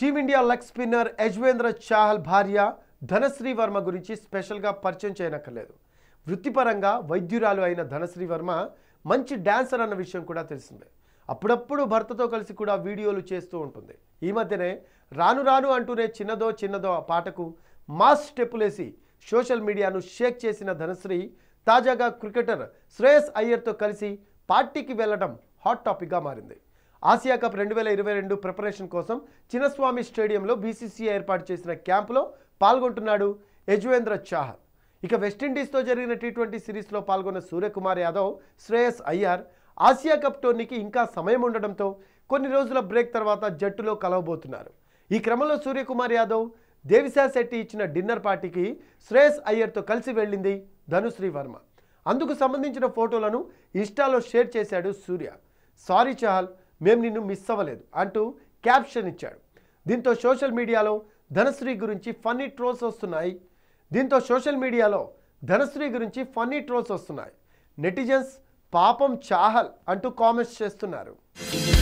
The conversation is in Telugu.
team India leg spinner Yuzvendra Chahal భార్య ధనశ్రీ వర్మ గురించి స్పెషల్గా పరిచయం చేయనక్కర్లేదు వృత్తిపరంగా వైద్యురాలు అయిన ధనశ్రీ వర్మ మంచి డాన్సర్ అన్న విషయం కూడా తెలిసిందే అప్పుడప్పుడు భర్తతో కలిసి కూడా వీడియోలు చేస్తూ ఉంటుంది ఈ మధ్యనే రాను రాను అంటూనే చిన్నదో చిన్నదో ఆ పాటకు మాస్ స్టెప్పులేసి సోషల్ మీడియాను షేక్ చేసిన ధనశ్రీ తాజాగా క్రికెటర్ శ్రేయస్ అయ్యర్తో కలిసి పార్టీకి వెళ్లడం హాట్ టాపిక్గా మారింది ఆసియా కప్ రెండు వేల ఇరవై రెండు ప్రిపరేషన్ కోసం చిన్నస్వామి స్టేడియంలో బీసీసీఐ ఏర్పాటు చేసిన క్యాంపులో పాల్గొంటున్నాడు యజువేంద్ర చాహర్ ఇక వెస్టిండీస్తో జరిగిన టీ ట్వంటీ సిరీస్లో పాల్గొన్న సూర్యకుమార్ యాదవ్ శ్రేయస్ అయ్యార్ ఆసియా కప్ టోర్నీకి ఇంకా సమయం ఉండడంతో కొన్ని రోజుల బ్రేక్ తర్వాత జట్టులో కలవబోతున్నారు ఈ క్రమంలో సూర్యకుమార్ యాదవ్ దేవిశా శెట్టి ఇచ్చిన డిన్నర్ పార్టీకి శ్రేయస్ అయ్యర్తో కలిసి వెళ్ళింది ధనుశ్రీ వర్మ అందుకు సంబంధించిన ఫోటోలను ఇన్స్టాలో షేర్ చేశాడు సూర్య సారీ చహల్ మేము నిన్ను మిస్ అవ్వలేదు అంటూ క్యాప్షన్ ఇచ్చాడు దీంతో సోషల్ మీడియాలో ధనశ్రీ గురించి ఫన్నీ ట్రోల్స్ వస్తున్నాయి దీంతో సోషల్ మీడియాలో ధనశ్రీ గురించి ఫన్నీ ట్రోల్స్ వస్తున్నాయి నెటిజన్స్ పాపం చాహల్ అంటూ కామెంట్స్ చేస్తున్నారు